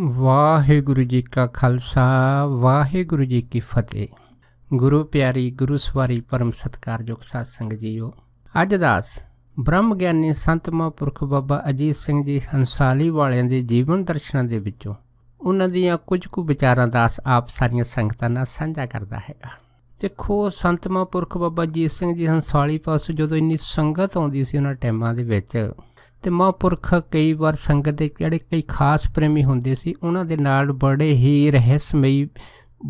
ਵਾਹਿਗੁਰੂ ਜੀ ਕਾ ਖਾਲਸਾ ਵਾਹਿਗੁਰੂ ਜੀ ਕੀ ਫਤਿਹ ਗੁਰੂ ਪਿਆਰੀ ਗੁਰੂ ਸਵਾਰੀ ਪਰਮ ਸਤਕਾਰਯੋਗ ਸਾਧ ਸੰਗ ਜੀਓ ਅੱਜ ਦਾਸ ਬ੍ਰਹਮ ਗਿਆਨੀ ਸੰਤ ਮਹਾਂਪੁਰਖ ਬਾਬਾ ਅਜੀਤ ਸਿੰਘ ਜੀ ਹੰਸਾਲੀ ਵਾਲਿਆਂ ਦੇ ਜੀਵਨ ਦਰਸ਼ਨਾਂ ਦੇ ਵਿੱਚੋਂ ਉਹਨਾਂ ਦੀਆਂ ਕੁਝ ਕੁ ਵਿਚਾਰਾਂ ਦਾਸ ਆਪ ਸਾਰੀਆਂ ਸੰਗਤਾਂ ਨਾਲ ਸਾਂਝਾ ਕਰਦਾ ਹੈਗਾ ਦੇਖੋ ਸੰਤ ਮਹਾਂਪੁਰਖ ਬਾਬਾ ਅਜੀਤ ਸਿੰਘ ਜੀ ਹੰਸਾਲੀ ਪਾਸ ਜਦੋਂ ਇੰਨੀ ਸੰਗਤ ਆਉਂਦੀ ਸੀ ਉਹਨਾਂ ਟਾਈਮਾਂ ਦੇ ਵਿੱਚ ਤੇ ਮਹਾਂਪੁਰਖ ਕਈ ਵਾਰ ਸੰਗਤ ਦੇ ਜਿਹੜੇ ਕਈ ਖਾਸ ਪ੍ਰੇਮੀ ਹੁੰਦੇ ਸੀ ਉਹਨਾਂ ਦੇ ਨਾਲ ਬੜੇ ਹੀ ਰਹੱਸਮਈ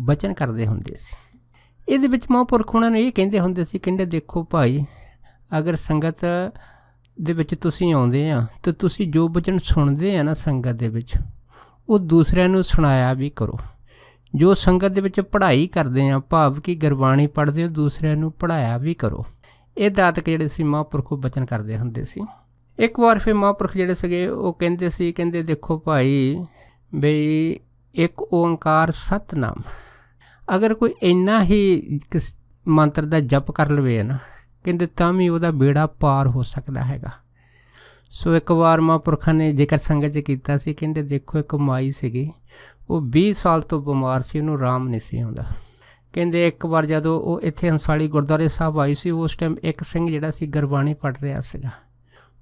ਬਚਨ ਕਰਦੇ ਹੁੰਦੇ ਸੀ ਇਹਦੇ ਵਿੱਚ ਮਹਾਂਪੁਰਖ ਉਹਨਾਂ ਨੂੰ ਇਹ ਕਹਿੰਦੇ ਹੁੰਦੇ ਸੀ ਕਹਿੰਦੇ ਦੇਖੋ ਭਾਈ ਅਗਰ ਸੰਗਤ ਦੇ ਵਿੱਚ ਤੁਸੀਂ ਆਉਂਦੇ ਆ ਤੇ ਤੁਸੀਂ ਜੋ ਬਚਨ ਸੁਣਦੇ ਆ ਨਾ ਸੰਗਤ ਦੇ ਵਿੱਚ ਉਹ ਦੂਸਰਿਆਂ ਨੂੰ ਸੁਣਾਇਆ ਵੀ ਕਰੋ ਜੋ ਸੰਗਤ ਦੇ ਵਿੱਚ ਪੜ੍ਹਾਈ ਕਰਦੇ ਆ ਭਾਵ ਕਿ ਗੁਰਬਾਣੀ ਪੜ੍ਹਦੇ ਹੋ ਦੂਸਰਿਆਂ ਨੂੰ ਪੜ੍ਹਾਇਆ ਵੀ ਕਰੋ ਇਹ ਦਾਤਕ ਜਿਹੜੇ ਸੀ ਮਹਾਂਪੁਰਖੋ ਬਚਨ ਕਰਦੇ ਹੁੰਦੇ ਸੀ ਇੱਕ ਵਾਰ ਫਿਰ ਮਹਾਂਪੁਰਖ ਜਿਹੜੇ ਸੀਗੇ ਉਹ ਕਹਿੰਦੇ ਸੀ ਕਹਿੰਦੇ ਦੇਖੋ ਭਾਈ ਬਈ ਇੱਕ ਓੰਕਾਰ ਸਤਨਾਮ ਅਗਰ ਕੋਈ ਇੰਨਾ ਹੀ ਕਿਸ ਮੰਤਰ ਦਾ ਜਪ ਕਰ ਲਵੇ ਨਾ ਕਹਿੰਦੇ ਤਾਂ ਵੀ ਉਹਦਾ ਬੇੜਾ ਪਾਰ ਹੋ ਸਕਦਾ ਹੈਗਾ ਸੋ ਇੱਕ ਵਾਰ ਮਹਾਂਪੁਰਖਾਂ ਨੇ ਜੇਕਰ ਸੰਗਤ 'ਚ ਕੀਤਾ ਸੀ ਕਹਿੰਦੇ ਦੇਖੋ ਇੱਕ ਮਾਈ ਸੀਗੀ ਉਹ 20 ਸਾਲ ਤੋਂ ਬਿਮਾਰ ਸੀ ਉਹਨੂੰ ਆਰਾਮ ਨਹੀਂ ਸੀ ਆਉਂਦਾ ਕਹਿੰਦੇ ਇੱਕ ਵਾਰ ਜਦੋਂ ਉਹ ਇੱਥੇ ਹੰਸਾਲੀ ਗੁਰਦੁਆਰੇ ਸਾਹਿਬ ਆਈ ਸੀ ਉਸ ਟਾਈਮ ਇੱਕ ਸਿੰਘ ਜਿਹੜਾ ਸੀ ਗਰਵਾਣੀ ਪੜ ਰਿਹਾ ਸੀਗਾ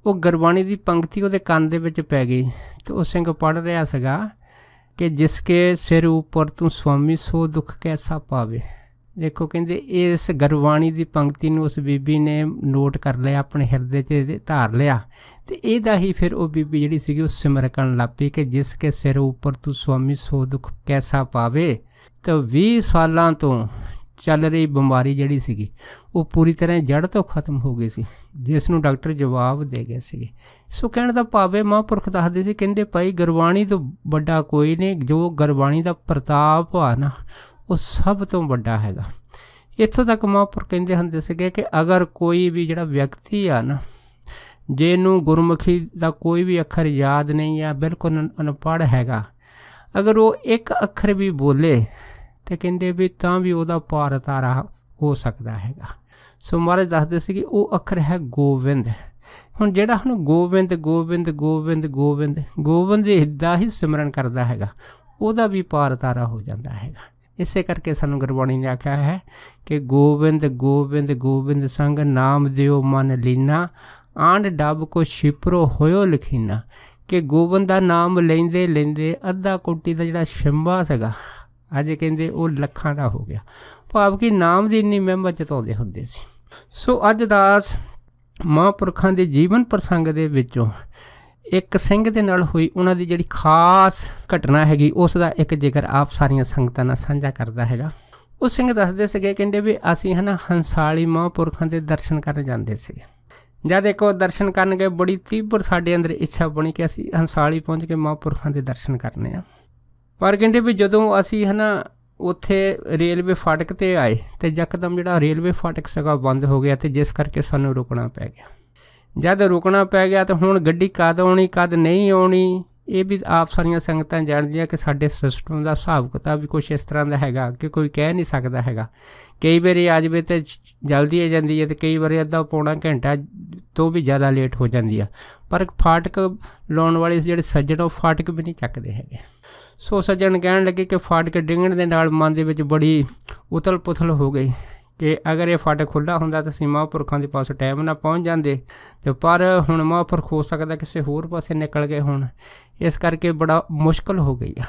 ਉਹ ਗੁਰਬਾਣੀ ਦੀ ਪੰਕਤੀ ਉਹਦੇ ਕੰਨ ਦੇ ਵਿੱਚ ਪੈ ਗਈ ਤੇ ਉਹ ਸਿੰਘ ਪੜ ਰਿਹਾ ਸੀਗਾ ਕਿ ਜਿਸ ਕੇ ਸਿਰ ਉੱਪਰ ਤੂੰ ਸੁਆਮੀ ਸੋ ਦੁੱਖ ਕੈਸਾ ਪਾਵੇ ਦੇਖੋ ਕਹਿੰਦੇ ਇਸ ਗੁਰਬਾਣੀ ਦੀ ਪੰਕਤੀ ਨੂੰ ਉਸ ਬੀਬੀ ਨੇ ਨੋਟ ਕਰ ਲਿਆ ਆਪਣੇ ਹਿਰਦੇ 'ਚ ਧਾਰ ਲਿਆ ਤੇ ਇਹਦਾ ਹੀ ਫਿਰ ਉਹ ਬੀਬੀ ਜਿਹੜੀ ਸੀਗੀ ਉਹ ਸਿਮਰ ਕਰਨ ਲੱਪੀ ਕਿ ਜਿਸ ਕੇ ਸਿਰ ਉੱਪਰ ਤੂੰ ਸੁਆਮੀ ਸੋ ਦੁੱਖ ਕੈਸਾ ਪਾਵੇ ਤਾਂ 20 ਸਾਲਾਂ ਤੋਂ ਚੱਲ ਰਹੀ ਬਿਮਾਰੀ ਜਿਹੜੀ ਸੀਗੀ ਉਹ ਪੂਰੀ ਤਰ੍ਹਾਂ ਜੜ ਤੋਂ ਖਤਮ ਹੋ ਗਈ ਸੀ ਜਿਸ ਨੂੰ ਡਾਕਟਰ ਜਵਾਬ ਦੇ ਗਏ ਸੀਗੇ ਸੋ ਕਹਿਣ ਦਾ ਪਾਵੇ ਮਹਾਂਪੁਰਖ ਦੱਸਦੇ ਸੀ ਕਹਿੰਦੇ ਭਾਈ ਗੁਰਬਾਣੀ ਤੋਂ ਵੱਡਾ ਕੋਈ ਨਹੀਂ ਜੋ ਗੁਰਬਾਣੀ ਦਾ ਪ੍ਰਤਾਪ ਆ ਨਾ ਉਹ ਸਭ ਤੋਂ ਵੱਡਾ ਹੈਗਾ ਇੱਥੋਂ ਤੱਕ ਮਹਾਂਪੁਰਖ ਕਹਿੰਦੇ ਹੁੰਦੇ ਸੀਗੇ ਕਿ ਅਗਰ ਕੋਈ ਵੀ ਜਿਹੜਾ ਵਿਅਕਤੀ ਆ ਨਾ ਜੇ ਨੂੰ ਗੁਰਮੁਖੀ ਦਾ ਕੋਈ ਵੀ ਅੱਖਰ ਯਾਦ ਨਹੀਂ ਆ ਬਿਲਕੁਲ ਅਨਪੜ੍ਹ ਹੈਗਾ ਅਗਰ ਉਹ ਇੱਕ ਅੱਖਰ ਵੀ ਬੋਲੇ ਤੇ ਕਹਿੰਦੇ ਵੀ ਤਾਂ ਵੀ ਉਹਦਾ ਪਾਰ ਤਾਰਾ ਹੋ ਸਕਦਾ ਹੈਗਾ ਸੋ ਮਹਾਰਾਜ ਦੱਸਦੇ ਸੀ ਕਿ ਉਹ ਅੱਖਰ ਹੈ ਗੋਵਿੰਦ ਹੁਣ ਜਿਹੜਾ ਹੁਣ ਗੋਵਿੰਦ ਗੋਵਿੰਦ ਗੋਵਿੰਦ ਗੋਵਿੰਦ ਗੋਵਿੰਦ ਇਦਾਂ ਹੀ ਸਿਮਰਨ ਕਰਦਾ ਹੈਗਾ ਉਹਦਾ ਵੀ ਪਾਰ ਤਾਰਾ ਹੋ ਜਾਂਦਾ ਹੈਗਾ ਇਸੇ ਕਰਕੇ ਸਾਨੂੰ ਗੁਰਬਾਣੀ ਨੇ ਆਖਿਆ ਹੈ ਕਿ ਗੋਬਿੰਦ ਗੋਬਿੰਦ ਗੋਬਿੰਦ ਸੰਗ ਨਾਮ ਦਿਓ ਮਨ ਲੀਨਾ ਆਂਡ ਡੱਬ ਕੋ ਛਿਪਰੋ ਹੋਇਓ ਲਖੀਨਾ ਕਿ ਗੋਬਿੰਦ ਦਾ ਨਾਮ ਲੈਂਦੇ ਲੈਂਦੇ ਅੱਧਾ ਕੋਟੀ ਦਾ ਜਿਹੜਾ ਸ਼ਿੰਬਾ ਸੀਗਾ ਅੱਜ ਕਹਿੰਦੇ ਉਹ ਲੱਖਾਂ ਦਾ ਹੋ ਗਿਆ ਭਾਵ ਕਿ ਨਾਮ ਦੀ ਇੰਨੀ ਮਹਿਮਾ ਜਤਾਉਂਦੇ ਹੁੰਦੇ ਸੀ ਸੋ ਅੱਜ ਦਾਸ ਮਹਾਂਪੁਰਖਾਂ ਦੇ ਜੀਵਨ ਪ੍ਰਸੰਗ ਦੇ ਵਿੱਚੋਂ ਇੱਕ ਸਿੰਘ ਦੇ ਨਾਲ ਹੋਈ ਉਹਨਾਂ ਦੀ ਜਿਹੜੀ ਖਾਸ ਘਟਨਾ ਹੈਗੀ ਉਸ ਦਾ ਇੱਕ ਜ਼ਿਕਰ ਆਪ ਸਾਰੀਆਂ ਸੰਗਤਾਂ ਨਾਲ ਸਾਂਝਾ ਕਰਦਾ ਹੈਗਾ ਉਹ ਸਿੰਘ ਦੱਸਦੇ ਸੀਗੇ ਕਹਿੰਦੇ ਵੀ ਅਸੀਂ ਹਨਾ ਹੰਸਾਲੀ ਮਹਾਂਪੁਰਖਾਂ ਦੇ ਦਰਸ਼ਨ ਕਰਨ ਜਾਂਦੇ ਸੀ ਜਦ ਉਹ ਦਰਸ਼ਨ ਕਰਨ ਗਏ ਬੜੀ ਤੀਬਰ ਸਾਡੇ ਅੰਦਰ ਇੱਛਾ ਬਣੀ ਕਿ ਅਸੀਂ ਹੰਸਾਲੀ ਪਹੁੰਚ ਕੇ ਮਹਾਂਪੁਰਖਾਂ ਦੇ ਦਰਸ਼ਨ ਕਰਨੇ ਆ ਪਰ ਕਹਿੰਦੇ ਵੀ ਜਦੋਂ ਅਸੀਂ ਹਨਾ ਉੱਥੇ ਰੇਲਵੇ ਫਾਟਕ ਤੇ ਆਏ ਤੇ ਯਕਦਮ ਜਿਹੜਾ ਰੇਲਵੇ ਫਾਟਕ ਸਗਾ ਬੰਦ ਹੋ ਗਿਆ ਤੇ ਜਿਸ ਕਰਕੇ ਸਾਨੂੰ ਰੁਕਣਾ ਪੈ ਗਿਆ ਜਦ ਰੁਕਣਾ ਪੈ ਗਿਆ ਤਾਂ ਹੁਣ ਗੱਡੀ ਕਦ ਆਉਣੀ ਕਦ ਨਹੀਂ ਆਉਣੀ ਇਹ ਵੀ ਆਪ ਸਾਰੀਆਂ ਸੰਗਤਾਂ ਜਾਣਦੀਆਂ ਕਿ ਸਾਡੇ ਸਿਸਟਮ ਦਾ ਹਿਸਾਬ ਕਿਤਾਬ ਵੀ ਕੁਝ ਇਸ ਤਰ੍ਹਾਂ ਦਾ ਹੈਗਾ ਕਿ ਕੋਈ ਕਹਿ ਨਹੀਂ ਸਕਦਾ ਹੈਗਾ ਕਈ ਵਾਰੀ ਆ ਜਵੇ ਤੇ ਜਲਦੀ ਆ ਜਾਂਦੀ ਹੈ ਤੇ ਕਈ ਵਾਰੀ ਅੱਧਾ ਪੌਣਾ ਘੰਟਾ ਤੋਂ ਵੀ ਜ਼ਿਆਦਾ ਲੇਟ ਹੋ ਜਾਂਦੀ ਆ ਪਰ ਫਾਟਕ ਲਾਉਣ ਵਾਲੇ ਜਿਹੜੇ ਸੱਜਣ ਉਹ ਫਾਟਕ ਵੀ ਨਹੀਂ ਚੱਕਦੇ ਹੈਗੇ ਸੋ ਸੱਜਣ ਕਹਿਣ ਲੱਗੇ ਕਿ ਫਾਟਕ ਡਿੰਗਣ ਦੇ ਨਾਲ ਮਨ ਦੇ ਵਿੱਚ ਬੜੀ ਉਤਲ-ਪੁਥਲ ਹੋ ਗਈ ਤੇ ਅਗਰ ਇਹ ਫਾਟਾ ਖੁੱਲਾ ਹੁੰਦਾ ਤਾਂ ਸੀਮਾ ਪੁਰਖਾਂ ਦੇ ਪਾਸ ਟਾਈਮ ਨਾਲ ਪਹੁੰਚ ਜਾਂਦੇ ਤੇ ਪਰ ਹੁਣ ਮਹਾਂਪੁਰਖ ਹੋ ਸਕਦਾ ਕਿਸੇ ਹੋਰ ਪਾਸੇ ਨਿਕਲ ਗਏ ਹੋਣ ਇਸ ਕਰਕੇ ਬੜਾ ਮੁਸ਼ਕਲ ਹੋ ਗਈ ਆ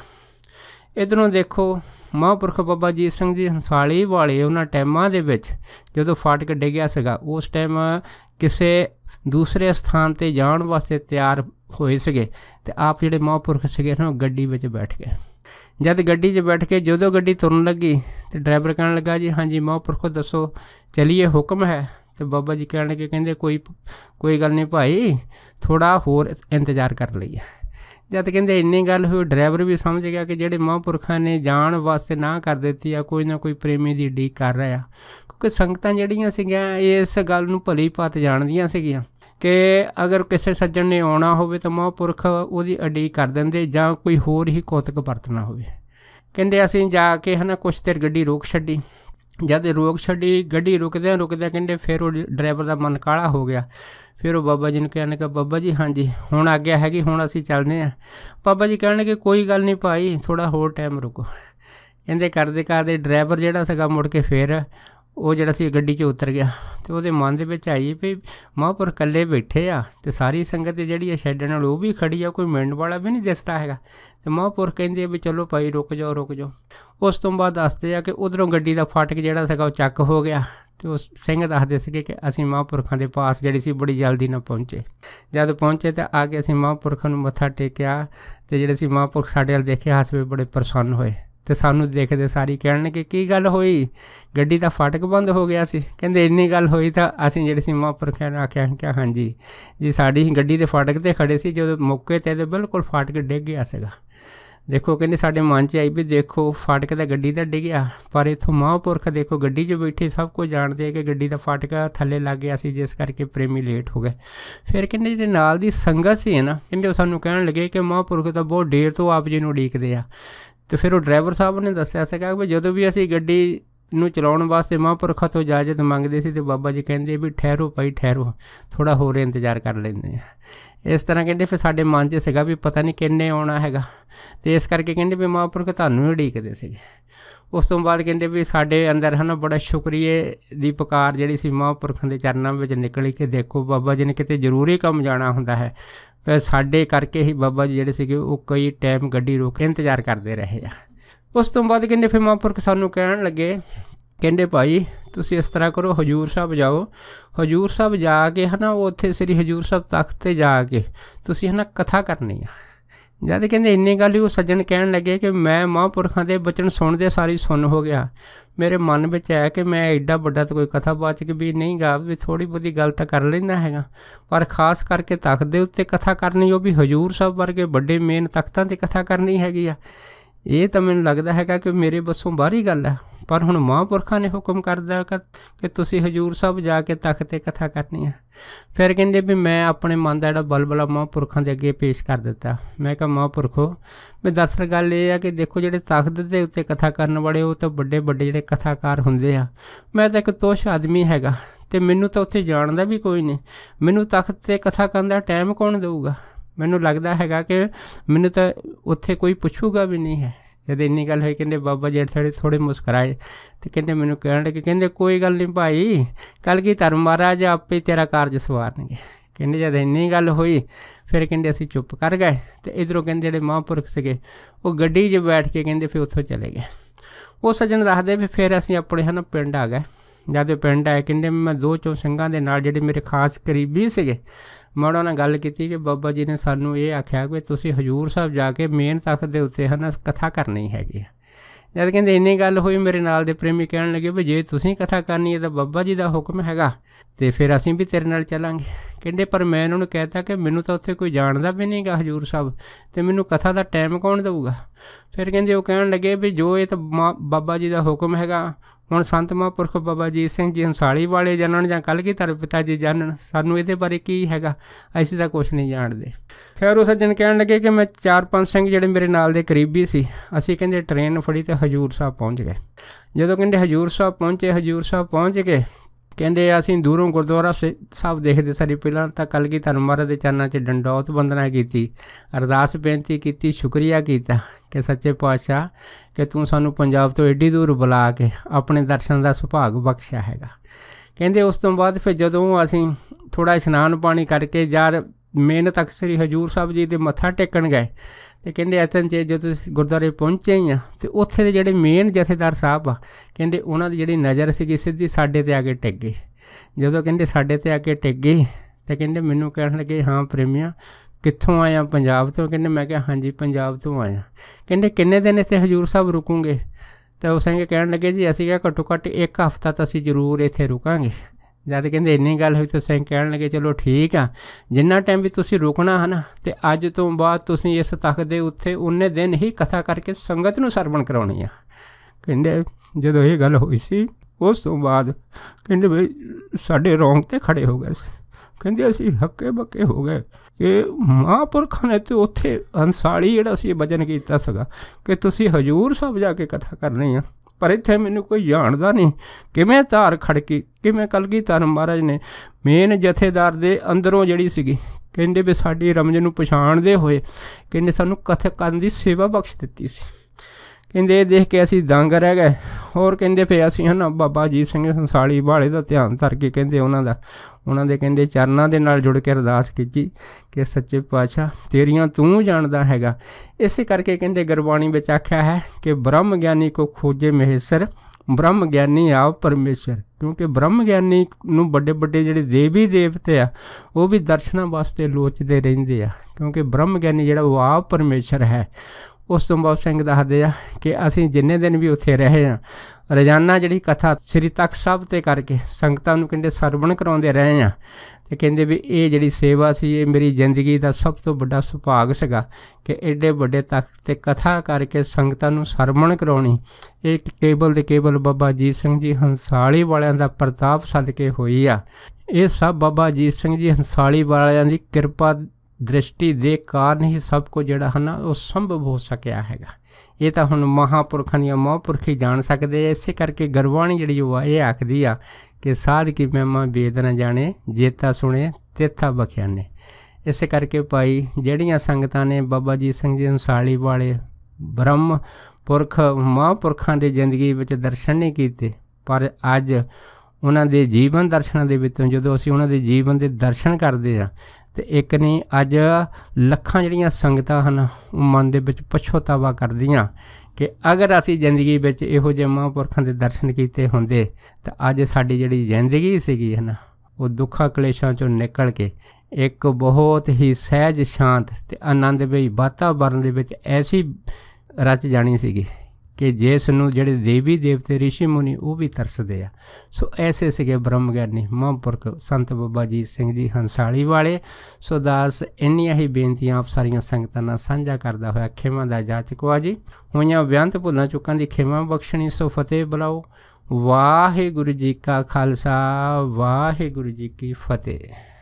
ਇਧਰੋਂ ਦੇਖੋ ਮਹਾਂਪੁਰਖ ਬਾਬਾ ਜੀ ਸਿੰਘ ਜੀ ਹੰਸਾਲੀ ਵਾਲੇ ਉਹਨਾਂ ਟਾਈਮਾਂ ਦੇ ਵਿੱਚ ਜਦੋਂ ਫਾਟਕ ਗਿਆ ਸੀਗਾ ਉਸ ਟਾਈਮ ਕਿਸੇ ਦੂਸਰੇ ਸਥਾਨ ਤੇ ਜਾਣ ਵਾਸਤੇ ਤਿਆਰ ਹੋਏ ਸੀਗੇ ਤੇ ਆਪ ਜਿਹੜੇ ਮਹਾਂਪੁਰਖ ਸੀਗੇ ਉਹਨਾਂ ਗੱਡੀ ਵਿੱਚ ਬੈਠ ਗਏ ਜਦ ਗੱਡੀ 'ਚ ਬੈਠ ਕੇ ਜਦੋਂ ਗੱਡੀ ਤੁਰਨ ਲੱਗੀ ਤੇ ਡਰਾਈਵਰ ਕਹਿਣ ਲੱਗਾ ਜੀ ਹਾਂਜੀ ਮਹਾਂਪੁਰਖੋ ਦੱਸੋ ਚਲਿਏ ਹੁਕਮ ਹੈ ਤੇ ਬਾਬਾ ਜੀ ਕਹਿਣ ਲੱਗੇ ਕਹਿੰਦੇ ਕੋਈ ਕੋਈ ਗੱਲ ਨਹੀਂ ਭਾਈ ਥੋੜਾ ਹੋਰ ਇੰਤਜ਼ਾਰ ਕਰ ਲਈਏ ਜਦ ਕਹਿੰਦੇ ਇੰਨੀ ਗੱਲ ਹੋਈ ਡਰਾਈਵਰ ਵੀ ਸਮਝ ਗਿਆ ਕਿ ਜਿਹੜੇ ਮਹਾਂਪੁਰਖਾਂ ਨੇ ਜਾਣ ਵਾਸਤੇ ਨਾ ਕਰ ਦਿੱਤੀ ਆ ਕੋਈ ਨਾ ਕੋਈ ਪ੍ਰੇਮੀ ਦੀ ਡੀ ਕਰ ਰਿਹਾ ਕਿਉਂਕਿ ਸੰਗਤਾਂ ਜਿਹੜੀਆਂ ਸੀਗੀਆਂ ਇਸ ਗੱਲ ਨੂੰ ਭਲੀ ਪਾਤ ਜਾਣਦੀਆਂ ਸੀਗੀਆਂ ਕਿ ਅਗਰ ਕਿਸੇ ਸੱਜਣ ਨੇ ਆਉਣਾ ਹੋਵੇ ਤਾਂ ਮਹਾਂਪੁਰਖ ਉਹਦੀ ਅਡੀ ਕਰ ਦਿੰਦੇ ਜਾਂ ਕੋਈ ਹੋਰ ਹੀ ਕੋਤਕ ਵਰਤਣਾ ਹੋਵੇ ਕਹਿੰਦੇ ਅਸੀਂ ਜਾ ਕੇ ਹਨਾ ਕੁਛ ਤੇਰ ਗੱਡੀ ਰੋਕ ਛੱਡੀ ਜਦ ਰੋਕ ਛੱਡੀ ਗੱਡੀ ਰੁਕਦਿਆਂ ਰੁਕਦਿਆਂ ਕਹਿੰਦੇ ਫਿਰ ਉਹ ਡਰਾਈਵਰ ਦਾ ਮਨ ਕਾਲਾ ਹੋ ਗਿਆ ਫਿਰ ਉਹ ਬਾਬਾ ਜੀ ਨੂੰ ਕਹਿਣ ਕਿ ਬਾਬਾ ਜੀ ਹਾਂਜੀ ਹੁਣ ਆ ਗਿਆ ਹੈਗੀ ਹੁਣ ਅਸੀਂ ਚੱਲਦੇ ਆ ਬਾਬਾ ਜੀ ਕਿ ਕੋਈ ਗੱਲ ਨਹੀਂ ਭਾਈ ਥੋੜਾ ਹੋਰ ਟਾਈਮ ਰੁਕੋ ਇਹਦੇ ਕਰਦੇ ਕਰਦੇ ਡਰਾਈਵਰ ਜਿਹੜਾ ਸੀਗਾ ਮੁੜ ਕੇ ਫੇਰ ਉਹ ਜਿਹੜਾ ਸੀ ਗੱਡੀ 'ਚ ਉਤਰ ਗਿਆ ਤੇ ਉਹਦੇ ਮਨ ਦੇ ਵਿੱਚ ਆਈ ਵੀ ਮਹਾਂਪੁਰ ਇਕੱਲੇ ਬੈਠੇ ਆ ਤੇ ਸਾਰੀ ਸੰਗਤ ਜਿਹੜੀ ਹੈ ਛੱਡਣ ਨਾਲ ਉਹ ਵੀ ਖੜੀ ਆ ਕੋਈ ਮਿੰਡ ਵਾਲਾ ਵੀ ਨਹੀਂ ਦਿਸਦਾ ਹੈਗਾ ਤੇ ਮਹਾਂਪੁਰ ਕਹਿੰਦੇ ਵੀ ਚਲੋ ਭਾਈ ਰੁਕ ਜਾਓ ਰੁਕ ਜਾਓ ਉਸ ਤੋਂ ਬਾਅਦ ਦੱਸਦੇ ਆ ਕਿ ਉਧਰੋਂ ਗੱਡੀ ਦਾ ਫਾਟਕ ਜਿਹੜਾ ਸੀਗਾ ਉਹ ਚੱਕ ਹੋ ਗਿਆ ਤੇ ਉਸ ਸਿੰਘ ਦੱਸਦੇ ਸੀਗੇ ਕਿ ਅਸੀਂ ਮਹਾਂਪੁਰਖਾਂ ਦੇ ਪਾਸ ਜਿਹੜੀ ਸੀ ਬੜੀ ਜਲਦੀ ਨਾ ਪਹੁੰਚੇ ਜਦ ਪਹੁੰਚੇ ਤਾਂ ਆ ਕੇ ਅਸੀਂ ਮਹਾਂਪੁਰਖਾਂ ਨੂੰ ਮੱਥਾ ਟੇਕਿਆ ਤੇ ਜਿਹੜੇ ਸੀ ਮਹਾਂਪੁਰਖ ਸਾਡੇ ਵੱਲ ਦੇਖੇ ਹੱਸ ਬੜੇ ਪ੍ਰਸੰਨ ਹੋਏ ਤੇ ਸਾਨੂੰ ਦੇਖਦੇ ਸਾਰੀ ਕਹਿਣਗੇ ਕੀ ਗੱਲ ਹੋਈ ਗੱਡੀ ਦਾ ਫਾਟਕ ਬੰਦ ਹੋ ਗਿਆ ਸੀ ਕਹਿੰਦੇ ਇੰਨੀ ਗੱਲ ਹੋਈ ਤਾਂ ਅਸੀਂ ਜਿਹੜੇ ਸੀਮਾ ਪੁਰਖਿਆਂ ਨੂੰ ਆਖਿਆ ਕਿ ਹਾਂਜੀ ਜੀ ਸਾਡੀ ਗੱਡੀ ਦੇ ਫਾਟਕ ਤੇ ਖੜੇ ਸੀ ਜਦੋਂ ਮੌਕੇ ਤੇ ਬਿਲਕੁਲ ਫਾਟਕ ਡਿੱਗ ਗਿਆ ਸੀਗਾ ਦੇਖੋ ਕਹਿੰਦੇ ਸਾਡੇ ਮਨ 'ਚ ਆਈ ਵੀ ਦੇਖੋ ਫਾਟਕ ਤੇ ਗੱਡੀ ਦਾ ਡਿੱਗਿਆ ਪਰ ਇਥੋਂ ਮਹਾਂਪੁਰਖ ਦੇਖੋ ਗੱਡੀ 'ਚ ਬੈਠੇ ਸਭ ਕੁਝ ਜਾਣਦੇ ਆ ਕਿ ਗੱਡੀ ਦਾ ਫਾਟਕ ਥੱਲੇ ਲੱਗ ਗਿਆ ਸੀ ਜਿਸ ਕਰਕੇ ਪ੍ਰੇਮੀ ਲੇਟ ਹੋ ਗਏ ਫਿਰ ਕਹਿੰਦੇ ਜਿਹੜੇ ਨਾਲ ਦੀ ਸੰਗਤ ਸੀ ਨਾ ਕਹਿੰਦੇ ਉਹ ਸਾਨੂੰ ਕਹਿਣ ਲੱਗੇ ਕਿ ਮਹਾਂਪੁਰਖ ਤਾਂ ਬਹੁਤ ਢੇਰ ਤੋਂ ਆਪ ਜੀ ਨੂੰ ਉਡੀਕਦੇ ਆ ਤੇ ਫਿਰ ਉਹ ਡਰਾਈਵਰ ਸਾਹਿਬ ਨੇ ਦੱਸਿਆ ਸੀਗਾ ਕਿ ਜਦੋਂ ਵੀ ਅਸੀਂ ਗੱਡੀ ਨੂੰ ਚਲਾਉਣ ਵਾਸਤੇ ਮਹਾਂਪੁਰਖਾਂ ਤੋਂ ਇਜਾਜ਼ਤ ਮੰਗਦੇ ਸੀ ਤੇ ਬਾਬਾ ਜੀ ਕਹਿੰਦੇ ਵੀ ਠਹਿਰੋ ਭਾਈ ਠਹਿਰੋ ਥੋੜਾ ਹੋਰ ਇੰਤਜ਼ਾਰ ਕਰ ਲੈਂਦੇ ਆ ਇਸ ਤਰ੍ਹਾਂ ਕਹਿੰਦੇ ਫਿਰ ਸਾਡੇ ਮਨ 'ਚ ਸੀਗਾ ਵੀ ਪਤਾ ਨਹੀਂ ਕਿੰਨੇ ਆਉਣਾ ਹੈਗਾ ਤੇ ਇਸ ਕਰਕੇ ਕਹਿੰਦੇ ਵੀ ਮਹਾਂਪੁਰਖ ਤੁਹਾਨੂੰ ਹੀ ਢੀਕਦੇ ਸੀ ਉਸ ਤੋਂ ਬਾਅਦ ਕਹਿੰਦੇ ਵੀ ਸਾਡੇ ਅੰਦਰ ਹਨ ਬੜਾ ਸ਼ੁਕਰੀਏ ਦੀ ਪੁਕਾਰ ਜਿਹੜੀ ਸੀ ਮਹਾਂਪੁਰਖਾਂ ਦੇ ਚਰਨਾਂ ਵਿੱਚ ਨਿਕਲੀ ਕਿ ਦੇਖੋ ਬਾਬਾ ਜੀ ਨੇ ਕਿਤੇ ਜ਼ਰੂਰੀ ਕੰਮ ਜਾਣਾ ਹੁੰਦਾ ਹੈ ਸਾਡੇ ਕਰਕੇ ਹੀ ਬਾਬਾ ਜੀ ਜਿਹੜੇ ਸੀਗੇ ਉਹ ਕਈ ਟਾਈਮ ਗੱਡੀ ਰੋਕ ਕੇ ਇੰਤਜ਼ਾਰ ਕਰਦੇ ਰਹੇ ਆ ਉਸ ਤੋਂ ਬਾਅਦ ਕਿੰਨੇ ਫਿਰ ਮਹਾਂਪੁਰਖ ਸਾਨੂੰ ਕਹਿਣ ਲੱਗੇ ਕਹਿੰਦੇ ਭਾਈ ਤੁਸੀਂ ਇਸ ਤਰ੍ਹਾਂ ਕਰੋ ਹਜੂਰ ਸਾਹਿਬ ਜਾਓ ਹਜੂਰ ਸਾਹਿਬ ਜਾ ਕੇ ਹਨਾ ਉਹ ਉੱਥੇ ਸ੍ਰੀ ਹਜੂਰ ਸਾਹਿਬ ਤਖਤ ਤੇ ਜਾ ਕੇ ਤੁਸੀਂ ਹਨਾ ਕਥਾ ਕਰਨੀ ਆ ਜਦ ਕਹਿੰਦੇ ਇੰਨੇ ਗੱਲ ਹੀ ਉਹ ਸੱਜਣ ਕਹਿਣ ਲੱਗੇ ਕਿ ਮੈਂ ਮਹਾਂਪੁਰਖਾਂ ਦੇ ਬਚਨ ਸੁਣਦੇ ਸਾਰੀ ਸੁਣ ਹੋ ਗਿਆ ਮੇਰੇ ਮਨ ਵਿੱਚ ਆਇਆ ਕਿ ਮੈਂ ਐਡਾ ਵੱਡਾ ਤਾਂ ਕੋਈ ਕਥਾ ਕਥਾਵਾਚਕ ਵੀ ਨਹੀਂ ਗਾ ਵੀ ਥੋੜੀ ਬੋਦੀ ਗੱਲ ਤਾਂ ਕਰ ਲੈਂਦਾ ਹੈਗਾ ਪਰ ਖਾਸ ਕਰਕੇ ਤਖਤ ਦੇ ਉੱਤੇ ਕਥਾ ਕਰਨੀ ਉਹ ਵੀ ਹਜੂਰ ਸਾਹਿਬ ਵਰਗੇ ਵੱਡੇ ਮੇਨ ਤਖਤਾਂ ਤੇ ਕਥਾ ਕਰਨੀ ਹੈਗੀ ਆ ਇਹ ਤਾਂ ਮੈਨੂੰ ਲੱਗਦਾ ਹੈਗਾ ਕਿ ਮੇਰੇ ਵੱਸੋਂ ਬਾਹਰੀ ਗੱਲ ਹੈ ਪਰ ਹੁਣ ਮਹਾਂਪੁਰਖਾਂ ਨੇ ਹੁਕਮ ਕਰਦਾ ਕਿ ਤੁਸੀਂ ਹਜੂਰ ਸਾਹਿਬ ਜਾ ਕੇ ਤਖਤ ਤੇ ਕਥਾ ਕਰਨੀ ਹੈ ਫਿਰ ਕਹਿੰਦੇ ਵੀ ਮੈਂ ਆਪਣੇ ਮਨ ਦਾ ਜਿਹੜਾ ਬਲਬਲਾ ਮਹਾਂਪੁਰਖਾਂ ਦੇ ਅੱਗੇ ਪੇਸ਼ ਕਰ ਦਿੱਤਾ ਮੈਂ ਕਿਹਾ ਮਹਾਂਪੁਰਖੋ ਮੈਂ ਦਸਰ ਗੱਲ ਇਹ ਆ ਕਿ ਦੇਖੋ ਜਿਹੜੇ ਤਖਤ ਦੇ ਉੱਤੇ ਕਥਾ ਕਰਨ ਵਾਲੇ ਉਹ ਤਾਂ ਵੱਡੇ ਵੱਡੇ ਜਿਹੜੇ ਕਥਾਕਾਰ ਹੁੰਦੇ ਆ ਮੈਂ ਤਾਂ ਇੱਕ ਤੋਸ਼ ਆਦਮੀ ਹੈਗਾ ਤੇ ਮੈਨੂੰ ਤਾਂ ਉੱਥੇ ਜਾਣ ਦਾ ਵੀ ਕੋਈ ਨਹੀਂ ਮੈਨੂੰ ਤਖਤ ਤੇ ਕਥਾ ਕਰਨ ਦਾ ਟਾਈਮ ਕੌਣ ਦੇਊਗਾ ਮੈਨੂੰ ਲੱਗਦਾ ਹੈਗਾ ਕਿ ਮੈਨੂੰ ਤਾਂ ਉੱਥੇ ਕੋਈ ਪੁੱਛੂਗਾ ਵੀ ਨਹੀਂ ਹੈ ਜਦ ਇੰਨੀ ਗੱਲ ਹੋਈ ਕਹਿੰਦੇ ਬਾਬਾ ਜੇਠ ਥੜੇ ਥੋੜੇ ਮੁਸਕਰਾਏ ਤੇ ਕਹਿੰਦੇ ਮੈਨੂੰ ਕਹਿਣ ਲੱਗੇ ਕਹਿੰਦੇ ਕੋਈ ਗੱਲ ਨਹੀਂ ਭਾਈ ਕੱਲ ਕੀ ਧਰਮ ਮਹਾਰਾਜ ਆਪੇ ਤੇਰਾ ਕਾਰਜ ਸਵਾਰਨਗੇ ਕਹਿੰਦੇ ਜਦ ਇੰਨੀ ਗੱਲ ਹੋਈ ਫਿਰ ਕਹਿੰਦੇ ਅਸੀਂ ਚੁੱਪ ਕਰ ਗਏ ਤੇ ਇਧਰੋਂ ਕਹਿੰਦੇ ਜਿਹੜੇ ਮਹਾਂਪੁਰਖ ਸੀਗੇ ਉਹ ਗੱਡੀ 'ਚ ਬੈਠ ਕੇ ਕਹਿੰਦੇ ਫਿਰ ਉੱਥੋਂ ਚਲੇ ਗਏ ਉਹ ਸੱਜਣ ਦੱਸਦੇ ਵੀ ਫਿਰ ਅਸੀਂ ਆਪਣੇ ਹਨ ਪਿੰਡ ਆ ਗਏ ਜਦ ਪਿੰਡ ਆਏ ਕਹਿੰਦੇ ਮੈਂ ਦੋ ਚੋ ਸਿੰਘਾਂ ਦੇ ਨਾਲ ਜਿਹੜੇ ਮੇਰੇ ਖਾਸ ਕਰੀਬੀ ਸੀਗੇ ਮੈਂ ਉਹਨਾਂ ਨਾਲ ਗੱਲ ਕੀਤੀ ਕਿ ਬਾਬਾ ਜੀ ਨੇ ਸਾਨੂੰ ਇਹ ਆਖਿਆ ਕਿ ਤੁਸੀਂ ਹਜੂਰ ਸਾਹਿਬ ਜਾ ਕੇ ਮੇਨ ਤਖਤ ਦੇ ਉੱਤੇ ਹਨ ਕਥਾ ਕਰਨੀ ਹੈਗੀ ਹੈ ਜਦ ਕਹਿੰਦੇ ਇੰਨੀ ਗੱਲ ਹੋਈ ਮੇਰੇ ਨਾਲ ਦੇ ਪ੍ਰੇਮੀ ਕਹਿਣ ਲੱਗੇ ਵੀ ਜੇ ਤੁਸੀਂ ਕਥਾ ਕਰਨੀ ਹੈ ਤਾਂ ਬਾਬਾ ਜੀ ਦਾ ਹੁਕਮ ਹੈਗਾ ਤੇ ਫਿਰ ਅਸੀਂ ਵੀ ਤੇਰੇ ਨਾਲ ਚੱਲਾਂਗੇ ਕਹਿੰਦੇ ਪਰ ਮੈਂ ਉਹਨੂੰ ਨੂੰ ਕਹਿਤਾ ਕਿ ਮੈਨੂੰ ਤਾਂ ਉੱਥੇ ਕੋਈ ਜਾਣਦਾ ਵੀ ਨਹੀਂਗਾ ਹਜੂਰ ਸਾਹਿਬ ਤੇ ਮੈਨੂੰ ਕਥਾ ਦਾ ਟਾਈਮ ਕੌਣ ਦੇਊਗਾ ਫਿਰ ਕਹਿੰਦੇ ਉਹ ਕਹਿਣ ਲੱਗੇ ਵੀ ਜੋ ਇਹ ਤਾਂ ਬਾਬਾ ਜੀ ਦਾ ਹੁਕਮ ਹੈਗਾ ਹੁਣ ਸੰਤ ਮਹਾਂਪੁਰਖ ਬਾਬਾ ਜੀ ਸਿੰਘ ਜੀ ਹੰਸਾਲੀ ਵਾਲੇ ਜਾਣਨ ਜਾਂ ਕਲਗੀ ਧਰ ਪਿਤਾ ਜੀ ਜਾਣਨ ਸਾਨੂੰ ਇਹਦੇ ਬਾਰੇ ਕੀ ਹੈਗਾ ਅਸੀਂ ਤਾਂ ਕੁਝ ਨਹੀਂ ਜਾਣਦੇ ਖੈਰ ਉਹ ਸੱਜਣ ਕਹਿਣ ਲੱਗੇ ਕਿ ਮੈਂ ਚਾਰ ਪੰਜ ਸਿੰਘ ਜਿਹੜੇ ਮੇਰੇ ਨਾਲ ਦੇ ਕਰੀਬੀ ਸੀ ਅਸੀਂ ਕਹਿੰਦੇ ਟ੍ਰੇਨ ਫੜੀ ਤੇ ਹਜੂਰ ਸਾਹਿਬ ਪਹੁੰਚ ਗਏ ਜਦੋਂ ਕਹਿੰਦੇ ਹਜੂਰ ਸਾਹਿਬ ਪਹੁੰਚੇ ਹਜੂਰ ਸਾਹਿਬ ਪਹੁੰਚ ਗਏ ਕਹਿੰਦੇ ਅਸੀਂ ਦੂਰੋਂ ਗੁਰਦੁਆਰਾ ਸਾਹਿਬ ਦੇਖਦੇ ਸਾਰੀ ਪਹਿਲਾਂ ਤਾਂ ਕੀ ਧਰਮ ਮਹਾਰਾਜ ਦੇ ਚਰਨਾਂ 'ਚ ਡੰਡੌਤ ਬੰਦਨਾ ਕੀਤੀ ਅਰਦਾਸ ਬੇਨਤੀ ਕੀਤੀ ਸ਼ੁਕਰੀਆ ਕੀਤਾ ਕਿ ਸੱਚੇ ਪਾਤਸ਼ਾਹ ਕਿ ਤੂੰ ਸਾਨੂੰ ਪੰਜਾਬ ਤੋਂ ਏਡੀ ਦੂਰ ਬੁਲਾ ਕੇ ਆਪਣੇ ਦਰਸ਼ਨ ਦਾ ਸੁਭਾਗ ਬਖਸ਼ਿਆ ਹੈਗਾ ਕਹਿੰਦੇ ਉਸ ਤੋਂ ਬਾਅਦ ਫਿਰ ਜਦੋਂ ਅਸੀਂ ਥੋੜਾ ਇਸ਼ਨਾਨ ਪਾਣੀ ਕਰਕੇ ਜਦ ਮਿਹਨਤ ਅਕਸਰ ਹਜੂਰ ਸਾਹਿਬ ਜੀ ਦੇ ਮੱਥਾ ਟੇਕਣ ਗਏ ਤੇ ਕਹਿੰਦੇ ਅਤਨ ਜੇ ਤੁਸੀਂ ਗੁਰਦਾਰੇ ਪਹੁੰਚੇ ਆ ਤੇ ਉੱਥੇ ਦੇ ਜਿਹੜੇ ਮੇਨ ਜਥੇਦਾਰ ਸਾਹਿਬ ਆ ਕਹਿੰਦੇ ਉਹਨਾਂ ਦੀ ਜਿਹੜੀ ਨਜ਼ਰ ਸੀਗੀ ਸਿੱਧੀ ਸਾਡੇ ਤੇ ਆ ਕੇ ਟਿਕ ਗਈ ਜਦੋਂ ਕਹਿੰਦੇ ਸਾਡੇ ਤੇ ਆ ਕੇ ਟਿਕ ਗਈ ਤੇ ਕਹਿੰਦੇ ਮੈਨੂੰ ਕਹਿਣ ਲੱਗੇ ਹਾਂ ਪ੍ਰੇਮੀਆਂ ਕਿੱਥੋਂ ਆਇਆ ਪੰਜਾਬ ਤੋਂ ਕਹਿੰਦੇ ਮੈਂ ਕਿਹਾ ਹਾਂਜੀ ਪੰਜਾਬ ਤੋਂ ਆਇਆ ਕਹਿੰਦੇ ਕਿੰਨੇ ਦਿਨ ਇੱਥੇ ਹਜੂਰ ਸਾਹਿਬ ਰੁਕੂਗੇ ਤਾਂ ਉਹ ਸਿੰਘ ਕਹਿਣ ਲੱਗੇ ਜੀ ਅਸੀਂ ਕਿਹਾ ਘੱਟੋ ਘੱਟ ਇੱਕ ਹਫ਼ਤਾ ਤਾਂ ਅਸੀਂ ਜ਼ਰੂਰ ਇੱਥੇ ਰੁਕਾਂਗੇ ਜਦ ਕਹਿੰਦੇ ਇੰਨੀ ਗੱਲ ਹੋਈ ਤਾਂ ਸੈਂ ਕਹਿਣ ਲੱਗੇ ਚਲੋ ਠੀਕ ਆ ਜਿੰਨਾ ਟਾਈਮ ਵੀ ਤੁਸੀਂ ਰੁਕਣਾ ਹਨ ਤੇ ਅੱਜ ਤੋਂ ਬਾਅਦ ਤੁਸੀਂ ਇਸ ਤਖਤ ਦੇ ਉੱਤੇ ਉਹਨੇ ਦਿਨ ਹੀ ਕਥਾ ਕਰਕੇ ਸੰਗਤ ਨੂੰ ਸਰਵਣ ਕਰਾਉਣੀ ਆ ਕਹਿੰਦੇ ਜਦੋਂ ਇਹ ਗੱਲ ਹੋਈ ਸੀ ਉਸ ਤੋਂ ਬਾਅਦ ਕਹਿੰਦੇ ਵੀ ਸਾਡੇ ਰੌਂਗ ਤੇ ਖੜੇ ਹੋ ਗਏ ਕਹਿੰਦੇ ਅਸੀਂ ਹੱਕੇ ਬੱਕੇ ਹੋ ਗਏ ਕਿ ਮਹਾਪੁਰਖਾਂ ਨੇ ਤੇ ਉੱਥੇ ਅਨਸਾਲੀ ਜਿਹੜਾ ਸੀ ਵਜਨ ਕੀਤਾ ਸੀਗਾ ਕਿ ਤੁਸੀਂ ਹਜੂਰ ਸਾਹਿਬ ਜਾ ਕੇ ਕਥਾ ਕਰਨੀ ਆ ਪਰ ਇੱਥੇ ਮੈਨੂੰ ਕੋਈ ਜਾਣਦਾ ਨਹੀਂ ਕਿਵੇਂ ਧਾਰ ਖੜਕੀ ਕਿਵੇਂ ਕਲਗੀ ਮਹਾਰਾਜ ਨੇ ਮੇਨ ਜਥੇਦਾਰ ਦੇ ਅੰਦਰੋਂ ਜਿਹੜੀ ਸੀਗੀ ਕਹਿੰਦੇ ਵੀ ਸਾਡੀ ਰਮਜ ਨੂੰ ਪਛਾਣਦੇ ਹੋਏ ਕਹਿੰਦੇ ਸਾਨੂੰ ਕਥਕ ਕਰਨ ਦੀ ਸੇਵਾ ਬਖਸ਼ ਦਿੱਤੀ ਸੀ ਕਹਿੰਦੇ ਇਹ ਦੇਖ ਕੇ ਅਸੀਂ ਦੰਗ ਰਹਿ ਗਏ ਹੋਰ ਕਹਿੰਦੇ ਫੇ ਅਸੀਂ ਹਨ ਬਾਬਾ ਜੀ ਸਿੰਘ ਸੰਸਾਲੀ ਬਾਲੇ ਦਾ ਧਿਆਨ ਧਰ ਕੇ ਕਹਿੰਦੇ ਉਹਨਾਂ ਦਾ ਉਹਨਾਂ ਦੇ ਕਹਿੰਦੇ ਚਰਨਾਂ ਦੇ ਨਾਲ ਜੁੜ ਕੇ ਅਰਦਾਸ ਕੀਤੀ ਕਿ ਸੱਚੇ ਪਾਤਸ਼ਾਹ ਤੇਰੀਆਂ ਤੂੰ ਜਾਣਦਾ ਹੈਗਾ ਇਸੇ ਕਰਕੇ ਕਹਿੰਦੇ ਗੁਰਬਾਣੀ ਵਿੱਚ ਆਖਿਆ ਹੈ ਕਿ ਬ੍ਰਹਮ ਗਿਆਨੀ ਕੋ ਖੋਜੇ ਮਹੇਸ਼ਰ ਬ੍ਰਹਮ ਗਿਆਨੀ ਆਪ ਪਰਮੇਸ਼ਰ ਕਿਉਂਕਿ ਬ੍ਰਹਮ ਗਿਆਨੀ ਨੂੰ ਵੱਡੇ ਵੱਡੇ ਜਿਹੜੇ ਦੇਵੀ ਦੇਵਤੇ ਆ ਉਹ ਵੀ ਦਰਸ਼ਨਾਂ ਵਾਸਤੇ ਲੋਚਦੇ ਰਹਿੰਦੇ ਆ ਕਿਉਂਕਿ ਬ੍ਰਹਮ ਗਿਆਨੀ ਜਿਹੜਾ ਉਹ ਆਪ ਪਰਮੇਸ਼ਰ ਹੈ ਉਸ ਤੋਂ ਬਾਅਦ ਸਿੰਘ ਦੱਸਦੇ ਆ ਕਿ ਅਸੀਂ ਜਿੰਨੇ ਦਿਨ ਵੀ ਉੱਥੇ ਰਹੇ ਆ ਰੋਜ਼ਾਨਾ ਜਿਹੜੀ ਕਥਾ ਸ੍ਰੀ ਤਖਤ ਸਾਹਿਬ ਤੇ ਕਰਕੇ ਸੰਗਤਾਂ ਨੂੰ ਕਹਿੰਦੇ ਸਰਵਣ ਕਰਾਉਂਦੇ ਰਹੇ ਆ ਤੇ ਕਹਿੰਦੇ ਵੀ ਇਹ ਜਿਹੜੀ ਸੇਵਾ ਸੀ ਇਹ ਮੇਰੀ ਜ਼ਿੰਦਗੀ ਦਾ ਸਭ ਤੋਂ ਵੱਡਾ ਸੁਭਾਗ ਸੀਗਾ ਕਿ ਐਡੇ ਵੱਡੇ ਤਖਤ ਤੇ ਕਥਾ ਕਰਕੇ ਸੰਗਤਾਂ ਨੂੰ ਸਰਵਣ ਕਰਾਉਣੀ ਇਹ ਕੇਵਲ ਦੇ ਕੇਵਲ ਬਾਬਾ ਜੀ ਸਿੰਘ ਜੀ ਹੰਸਾਲੀ ਵਾਲਿਆਂ ਦਾ ਪ੍ਰਤਾਪ ਸਦਕੇ ਹੋਈ ਆ ਇਹ ਸਭ ਬਾਬਾ ਜੀ ਸਿੰਘ ਜੀ ਹੰਸਾਲੀ ਵਾਲਿਆਂ ਦੀ ਕਿਰਪਾ ਦ੍ਰਿਸ਼ਟੀ ਦੇ ਕਾਰਨ ਹੀ ਸਭ ਕੁਝ ਜਿਹੜਾ ਹਨਾ ਉਹ ਸੰਭਵ ਹੋ ਸਕਿਆ ਹੈਗਾ ਇਹ ਤਾਂ ਹੁਣ ਮਹਾਪੁਰਖਾਂ ਦੀਆਂ ਮਹਾਪੁਰਖੀ ਜਾਣ ਸਕਦੇ ਐ ਇਸੇ ਕਰਕੇ ਗਰਵਾਣੀ ਜਿਹੜੀ ਉਹ ਇਹ ਆਖਦੀ ਆ ਕਿ ਸਾਧ ਕੀ ਮਹਿਮਾ ਵੇਦ ਨਾ ਜਾਣੇ ਜੇਤਾ ਸੁਣੇ ਤੇਥਾ ਬਖਿਆਨੇ ਇਸੇ ਕਰਕੇ ਭਾਈ ਜਿਹੜੀਆਂ ਸੰਗਤਾਂ ਨੇ ਬਾਬਾ ਜੀ ਸਿੰਘ ਜੀ ਅੰਸਾਲੀ ਵਾਲੇ ਬ੍ਰਹਮ ਪੁਰਖ ਮਹਾਪੁਰਖਾਂ ਦੀ ਜ਼ਿੰਦਗੀ ਵਿੱਚ ਦਰਸ਼ਨ ਨਹੀਂ ਕੀਤੇ ਪਰ ਅੱਜ ਉਹਨਾਂ ਦੇ ਜੀਵਨ ਦਰਸ਼ਨਾਂ ਦੇ ਵਿੱਚੋਂ ਜਦੋਂ ਅਸੀਂ ਉਹਨਾਂ ਦੇ ਜੀਵਨ ਦੇ ਦਰਸ਼ਨ ਕਰਦੇ ਆ ਤੇ ਇੱਕ ਨਹੀਂ ਅੱਜ ਲੱਖਾਂ ਜਿਹੜੀਆਂ ਸੰਗਤਾਂ ਹਨ ਉਹ ਮਨ ਦੇ ਵਿੱਚ ਪਛੋਤਾਵਾ ਕਰਦੀਆਂ ਕਿ ਅਗਰ ਅਸੀਂ ਜ਼ਿੰਦਗੀ ਵਿੱਚ ਇਹੋ ਜਿਹੇ ਮਹਾਂਪੁਰਖਾਂ ਦੇ ਦਰਸ਼ਨ ਕੀਤੇ ਹੁੰਦੇ ਤਾਂ ਅੱਜ ਸਾਡੀ ਜਿਹੜੀ ਜ਼ਿੰਦਗੀ ਸੀਗੀ ਹਨ ਉਹ ਦੁੱਖਾਂ ਕਲੇਸ਼ਾਂ ਚੋਂ ਨਿਕਲ ਕੇ ਇੱਕ ਬਹੁਤ ਹੀ ਸਹਿਜ ਸ਼ਾਂਤ ਤੇ ਆਨੰਦ ਭਈ ਵਾਤਾਵਰਣ ਦੇ ਵਿੱਚ ਐਸੀ ਰਚ ਜਾਣੀ ਸੀਗੀ ਕਿ ਜਿਸ ਨੂੰ ਜਿਹੜੇ ਦੇਵੀ ਦੇਵਤੇ ઋષਿ ਮੁਨੀ ਉਹ ਵੀ ਤਰਸਦੇ ਆ ਸੋ ਐਸੇ ਸੀਗੇ ਬ੍ਰਹਮ ਗਿਆਨੀ ਮਹਾਂਪੁਰਖ ਸੰਤ ਬਾਬਾ ਜੀ ਸਿੰਘ ਜੀ ਹੰਸਾਲੀ ਵਾਲੇ ਸੋ ਦਾਸ ਇੰਨੀਆਂ ਹੀ ਬੇਨਤੀਆਂ ਆਪ ਸਾਰੀਆਂ ਸੰਗਤਾਂ ਨਾਲ ਸਾਂਝਾ ਕਰਦਾ ਹੋਇਆ ਖਿਮਾ ਦਾ ਜਾਚਕਵਾ ਜੀ ਹੋਈਆਂ ਵਿਅੰਤ ਭੁੱਲਾਂ ਚੁੱਕਾਂ ਦੀ ਖਿਮਾ ਬਖਸ਼ਣੀ ਸੋ ਫਤਿਹ ਬੁਲਾਓ ਵਾਹਿਗੁਰੂ ਜੀ ਕਾ ਖਾਲਸਾ ਵਾਹਿਗੁਰੂ ਜੀ ਕੀ ਫਤਿਹ